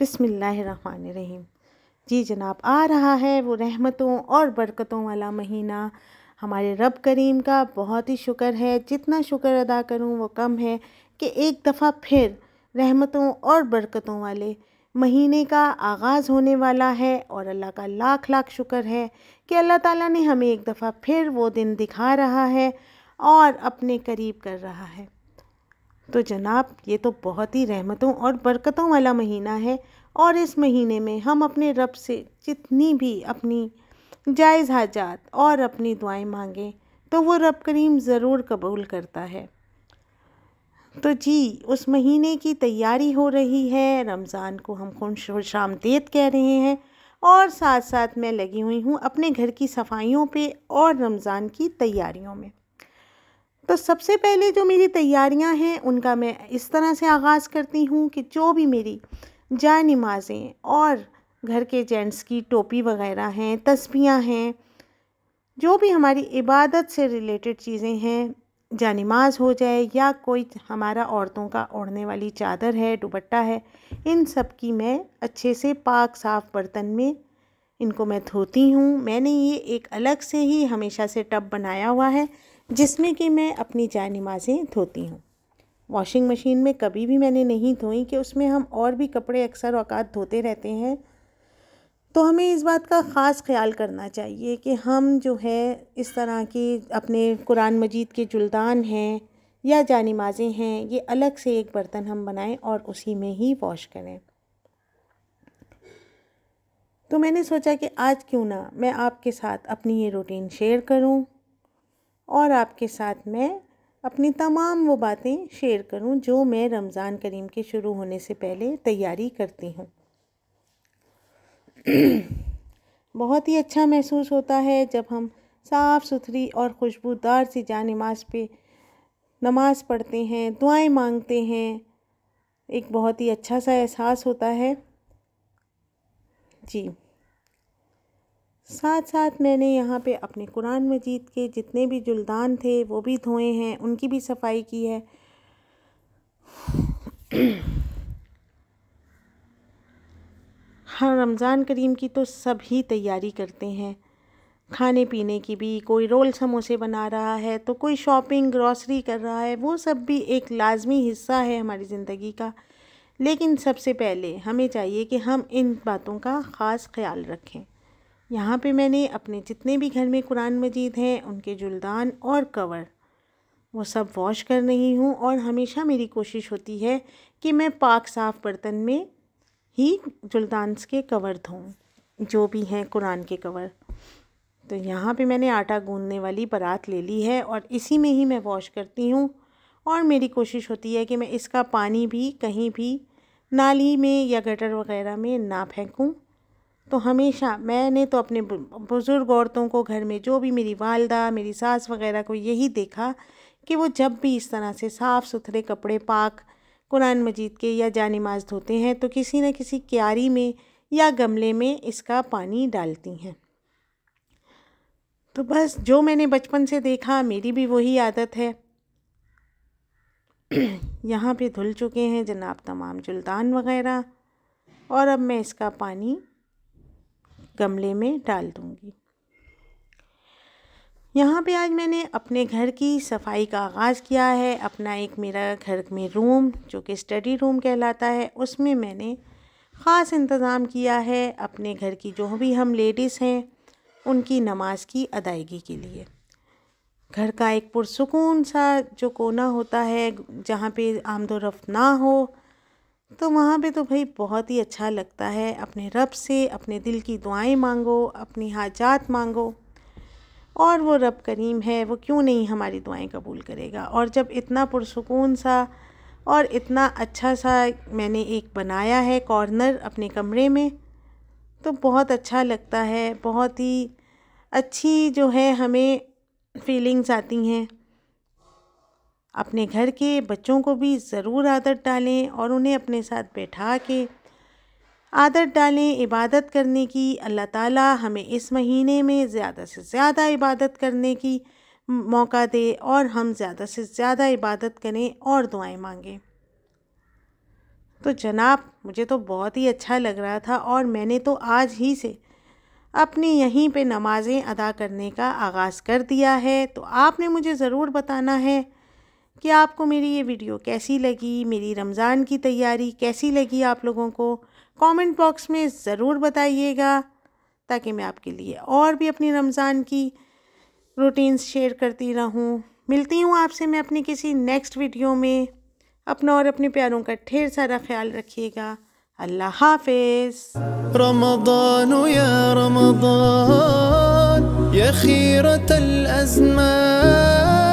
बिसमीम जी जनाब आ रहा है वो रहमतों और बरकतों वाला महीना हमारे रब करीम का बहुत ही शुक्र है जितना शुक्र अदा करूँ वो कम है कि एक दफ़ा फिर रहमतों और बरकतों वाले महीने का आगाज़ होने वाला है और अल्लाह का लाख लाख शुक्र है कि अल्लाह ताला ने हमें एक दफ़ा फिर वो दिन दिखा रहा है और अपने करीब कर रहा है तो जनाब ये तो बहुत ही रहमतों और बरकतों वाला महीना है और इस महीने में हम अपने रब से जितनी भी अपनी जायज़ हाजात और अपनी दुआएं मांगें तो वो रब करीम ज़रूर कबूल करता है तो जी उस महीने की तैयारी हो रही है रमज़ान को हम खुश शामदेद कह रहे हैं और साथ साथ मैं लगी हुई हूँ अपने घर की सफाइयों पे और रमज़ान की तैयारियों में तो सबसे पहले जो मेरी तैयारियां हैं उनका मैं इस तरह से आगाज़ करती हूँ कि जो भी मेरी जा नमाज़ें और घर के जेंट्स की टोपी वगैरह हैं तस्बियाँ हैं जो भी हमारी इबादत से रिलेटेड चीज़ें हैं जा नमाज हो जाए या कोई हमारा औरतों का ओढ़ने वाली चादर है दुबट्टा है इन सब की मैं अच्छे से पाक साफ़ बर्तन में इनको मैं धोती हूँ मैंने ये एक अलग से ही हमेशा से टब बनाया हुआ है जिसमें कि मैं अपनी जाय नमाज़ें धोती हूँ वॉशिंग मशीन में कभी भी मैंने नहीं धोई कि उसमें हम और भी कपड़े अक्सर अवकात धोते रहते हैं तो हमें इस बात का ख़ास ख्याल करना चाहिए कि हम जो है इस तरह की अपने कुरान मजीद के जुल्दान हैं या जानमाजें हैं ये अलग से एक बर्तन हम बनाएं और उसी में ही वॉश करें तो मैंने सोचा कि आज क्यों ना मैं आपके साथ अपनी ये रूटीन शेयर करूं और आपके साथ मैं अपनी तमाम वो बातें शेयर करूं जो मैं रमज़ान करीम के शुरू होने से पहले तैयारी करती हूं बहुत ही अच्छा महसूस होता है जब हम साफ़ सुथरी और खुशबूदार सी नमाज पे नमाज़ पढ़ते हैं दुआएं मांगते हैं एक बहुत ही अच्छा सा एहसास होता है जी साथ साथ मैंने यहाँ पे अपने कुरान मजीद के जितने भी जुलदान थे वो भी धोए हैं उनकी भी सफाई की है हाँ रमज़ान करीम की तो सभी तैयारी करते हैं खाने पीने की भी कोई रोल समोसे बना रहा है तो कोई शॉपिंग ग्रॉसरी कर रहा है वो सब भी एक लाजमी हिस्सा है हमारी ज़िंदगी का लेकिन सबसे पहले हमें चाहिए कि हम इन बातों का ख़ास ख्याल रखें यहाँ पे मैंने अपने जितने भी घर में कुरान मजीद हैं उनके जुलदान और कवर वो सब वॉश कर रही हूँ और हमेशा मेरी कोशिश होती है कि मैं पाक साफ़ बर्तन में ही जुलदान्स के कवर धोऊँ जो भी हैं कुरान के कवर तो यहाँ पे मैंने आटा गूंदने वाली परात ले ली है और इसी में ही मैं वॉश करती हूँ और मेरी कोशिश होती है कि मैं इसका पानी भी कहीं भी नाली में या गटर वगैरह में ना फेंकूँ तो हमेशा मैंने तो अपने बुज़ुर्ग औरतों को घर में जो भी मेरी वालदा मेरी सास वगैरह को यही देखा कि वो जब भी इस तरह से साफ़ सुथरे कपड़े पाक कुरान मजीद के या जानेमाज धोते हैं तो किसी न किसी क्यारी में या गमले में इसका पानी डालती हैं तो बस जो मैंने बचपन से देखा मेरी भी वही आदत है यहाँ पे धुल चुके हैं जनाब तमाम जुल्तान वगैरह और अब मैं इसका पानी गमले में डाल दूँगी यहाँ पे आज मैंने अपने घर की सफाई का आगाज़ किया है अपना एक मेरा घर में रूम जो कि स्टडी रूम कहलाता है उसमें मैंने ख़ास इंतज़ाम किया है अपने घर की जो भी हम लेडीज़ हैं उनकी नमाज की अदायगी के लिए घर का एक पुरसकून सा जो कोना होता है जहाँ पे आमदोरफ़्त ना हो तो वहाँ पे तो भाई बहुत ही अच्छा लगता है अपने रब से अपने दिल की दुआएं मांगो अपनी हाजात मांगो और वो रब करीम है वो क्यों नहीं हमारी दुआएं कबूल करेगा और जब इतना पुरसकून सा और इतना अच्छा सा मैंने एक बनाया है कॉर्नर अपने कमरे में तो बहुत अच्छा लगता है बहुत ही अच्छी जो है हमें फीलिंग्स आती हैं अपने घर के बच्चों को भी ज़रूर आदत डालें और उन्हें अपने साथ बैठा के आदत डालें इबादत करने की अल्लाह ताला हमें इस महीने में ज़्यादा से ज़्यादा इबादत करने की मौका दे और हम ज़्यादा से ज़्यादा इबादत करें और दुआएं मांगें तो जनाब मुझे तो बहुत ही अच्छा लग रहा था और मैंने तो आज ही से अपनी यहीं पे नमाज़ें अदा करने का आगाज़ कर दिया है तो आपने मुझे ज़रूर बताना है कि आपको मेरी ये वीडियो कैसी लगी मेरी रमज़ान की तैयारी कैसी लगी आप लोगों को कमेंट बॉक्स में ज़रूर बताइएगा ताकि मैं आपके लिए और भी अपनी रमज़ान की रूटीन्स शेयर करती रहूं मिलती हूँ आपसे मैं अपनी किसी नेक्स्ट वीडियो में अपना और अपने प्यारों का ढेर सारा ख्याल रखिएगा अल्लाह हाफिज रमदान